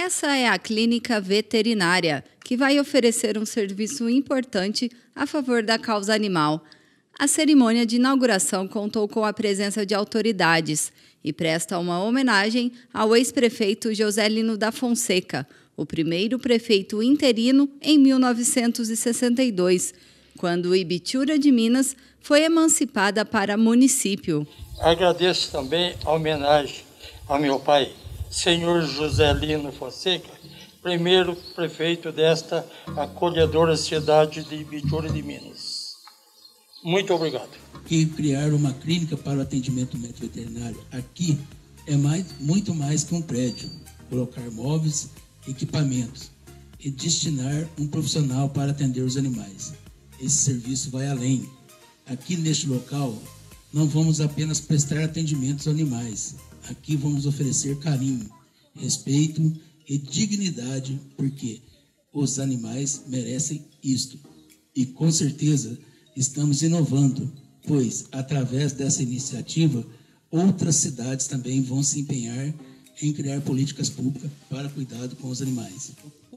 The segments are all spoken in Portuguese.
Essa é a clínica veterinária, que vai oferecer um serviço importante a favor da causa animal. A cerimônia de inauguração contou com a presença de autoridades e presta uma homenagem ao ex-prefeito Josélino da Fonseca, o primeiro prefeito interino em 1962, quando Ibitura de Minas foi emancipada para município. Agradeço também a homenagem ao meu pai, senhor José Lino Fonseca, primeiro prefeito desta acolhedora cidade de Bitura de Minas. Muito obrigado. criar uma clínica para o atendimento médico veterinário aqui é mais, muito mais que um prédio. Colocar móveis, equipamentos e destinar um profissional para atender os animais. Esse serviço vai além. Aqui neste local, não vamos apenas prestar atendimentos aos animais, Aqui vamos oferecer carinho, respeito e dignidade, porque os animais merecem isto. E com certeza estamos inovando, pois através dessa iniciativa, outras cidades também vão se empenhar em criar políticas públicas para cuidado com os animais.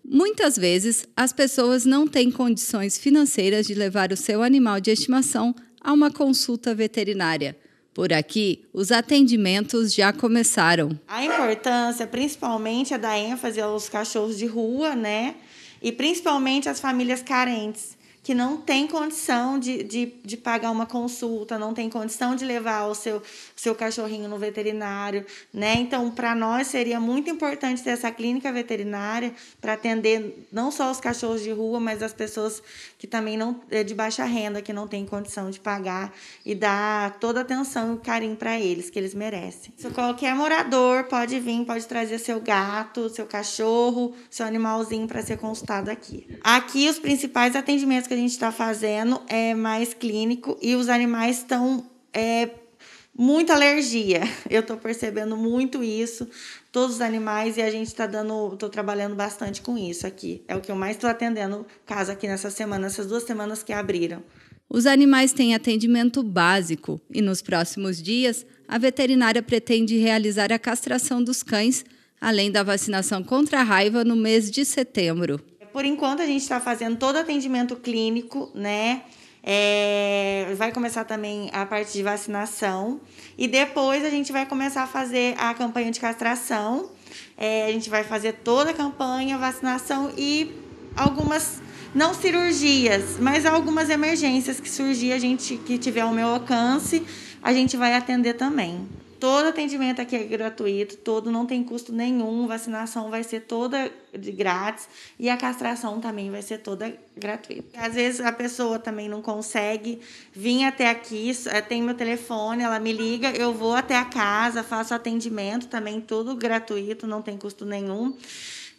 Muitas vezes, as pessoas não têm condições financeiras de levar o seu animal de estimação a uma consulta veterinária. Por aqui, os atendimentos já começaram. A importância, principalmente, é da ênfase aos cachorros de rua, né? E principalmente às famílias carentes que não tem condição de, de, de pagar uma consulta, não tem condição de levar o seu, seu cachorrinho no veterinário, né? Então, para nós seria muito importante ter essa clínica veterinária para atender não só os cachorros de rua, mas as pessoas que também não é de baixa renda, que não tem condição de pagar e dar toda a atenção e carinho para eles que eles merecem. Então, qualquer morador pode vir, pode trazer seu gato, seu cachorro, seu animalzinho para ser consultado aqui. Aqui os principais atendimentos que a gente está fazendo é mais clínico e os animais estão é, muita alergia. Eu estou percebendo muito isso, todos os animais, e a gente está dando, estou trabalhando bastante com isso aqui. É o que eu mais estou atendendo caso aqui nessa semana, essas duas semanas que abriram. Os animais têm atendimento básico e nos próximos dias a veterinária pretende realizar a castração dos cães, além da vacinação contra a raiva no mês de setembro por enquanto, a gente está fazendo todo atendimento clínico, né? É, vai começar também a parte de vacinação e depois a gente vai começar a fazer a campanha de castração. É, a gente vai fazer toda a campanha, vacinação e algumas não cirurgias, mas algumas emergências que surgir a gente que tiver ao meu alcance, a gente vai atender também. Todo atendimento aqui é gratuito, todo não tem custo nenhum, vacinação vai ser toda de grátis e a castração também vai ser toda gratuita. Às vezes a pessoa também não consegue vir até aqui, eh, tem meu telefone, ela me liga, eu vou até a casa, faço atendimento também, tudo gratuito, não tem custo nenhum.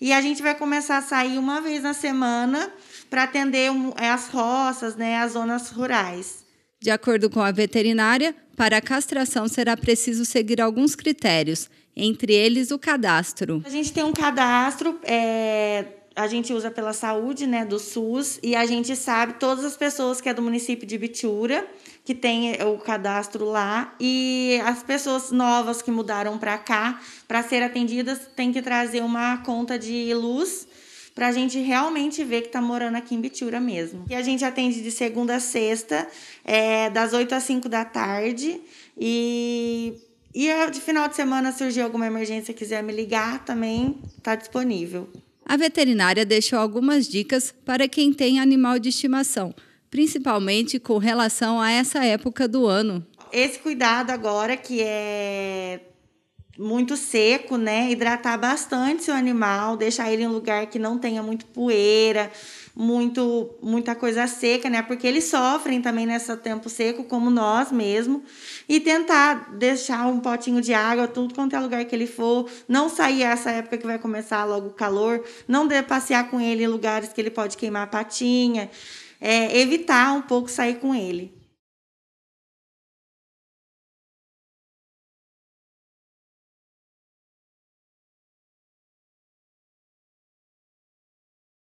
E a gente vai começar a sair uma vez na semana para atender eh, as roças, né, as zonas rurais. De acordo com a veterinária, para a castração será preciso seguir alguns critérios, entre eles o cadastro. A gente tem um cadastro, é, a gente usa pela saúde né, do SUS e a gente sabe todas as pessoas que é do município de Bitiura, que tem é, o cadastro lá, e as pessoas novas que mudaram para cá, para ser atendidas, tem que trazer uma conta de luz para a gente realmente ver que tá morando aqui em Bitura mesmo. E a gente atende de segunda a sexta, é, das 8 às 5 da tarde. E, e de final de semana, surgir alguma emergência, quiser me ligar, também tá disponível. A veterinária deixou algumas dicas para quem tem animal de estimação, principalmente com relação a essa época do ano. Esse cuidado agora que é muito seco, né? Hidratar bastante seu animal, deixar ele em um lugar que não tenha muito poeira, muito muita coisa seca, né? Porque eles sofrem também nesse tempo seco, como nós mesmo. E tentar deixar um potinho de água, tudo quanto é lugar que ele for. Não sair essa época que vai começar logo o calor. Não passear com ele em lugares que ele pode queimar a patinha. É, evitar um pouco sair com ele.